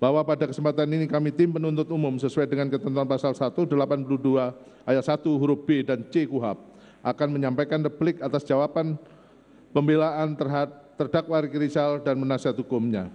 bahwa pada kesempatan ini kami tim penuntut umum sesuai dengan ketentuan pasal 182 ayat 1 huruf B dan C KUHAP akan menyampaikan replik atas jawaban pembelaan terhad terdakwa Riki Rizal dan menasihat hukumnya.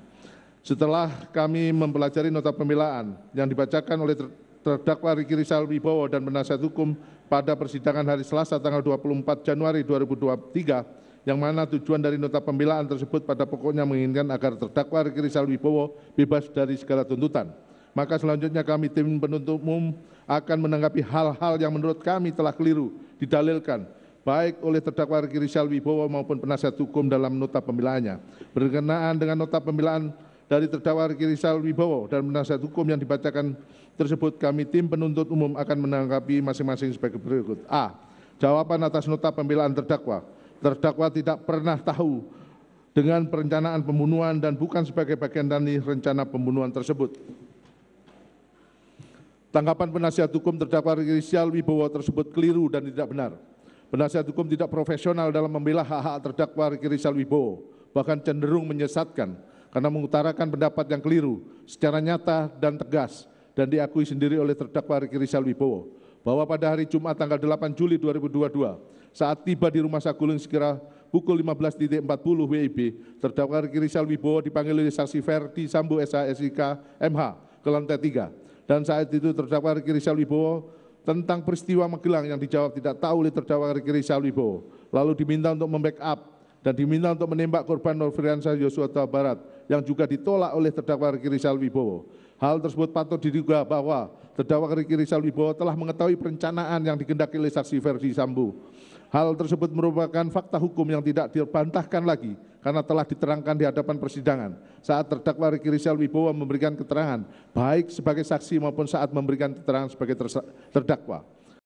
Setelah kami mempelajari nota pembelaan yang dibacakan oleh terdakwa Riki Rizal Wibowo dan penasihat hukum pada persidangan hari Selasa tanggal 24 Januari 2023 yang mana tujuan dari nota pembelaan tersebut pada pokoknya menginginkan agar terdakwa Riki Rizal Wibowo bebas dari segala tuntutan. Maka selanjutnya kami tim penuntut umum akan menanggapi hal-hal yang menurut kami telah keliru didalilkan baik oleh terdakwa Riki Rizal Wibowo maupun penasihat hukum dalam nota pembelaannya. Berkenaan dengan nota pembelaan dari terdakwa Riki Rizal Wibowo dan penasihat hukum yang dibacakan tersebut kami tim penuntut umum akan menanggapi masing-masing sebagai berikut. A. Jawaban atas nota pembelaan terdakwa terdakwa tidak pernah tahu dengan perencanaan pembunuhan dan bukan sebagai bagian dari rencana pembunuhan tersebut. Tanggapan penasihat hukum terdakwa Rizal Wibowo tersebut keliru dan tidak benar. Penasihat hukum tidak profesional dalam membela hak-hak terdakwa Riki Rizal Wibowo, bahkan cenderung menyesatkan karena mengutarakan pendapat yang keliru secara nyata dan tegas dan diakui sendiri oleh terdakwa Riki Rizal Wibowo bahwa pada hari Jumat tanggal 8 Juli 2022 saat tiba di rumah Saguling sekira pukul 15.40 WIB, terdakwa Riki Rizal Wibowo dipanggil oleh saksi Verdi Sambu SHSIK MH ke lantai 3. Dan saat itu terdakwa Riki Rizal Wibowo tentang peristiwa Magelang yang dijawab tidak tahu oleh terdakwa Riki Rizal Wibowo. Lalu diminta untuk membackup dan diminta untuk menembak korban Norfriansa Yosua Tawa Barat yang juga ditolak oleh terdakwa Riki Rizal Wibowo. Hal tersebut patut diduga bahwa terdakwa Riki Rizal Wibowo telah mengetahui perencanaan yang digendaki oleh saksi Verdi Sambu. Hal tersebut merupakan fakta hukum yang tidak dibantahkan lagi karena telah diterangkan di hadapan persidangan saat terdakwa Riki Rizal Wibowo memberikan keterangan baik sebagai saksi maupun saat memberikan keterangan sebagai terdakwa.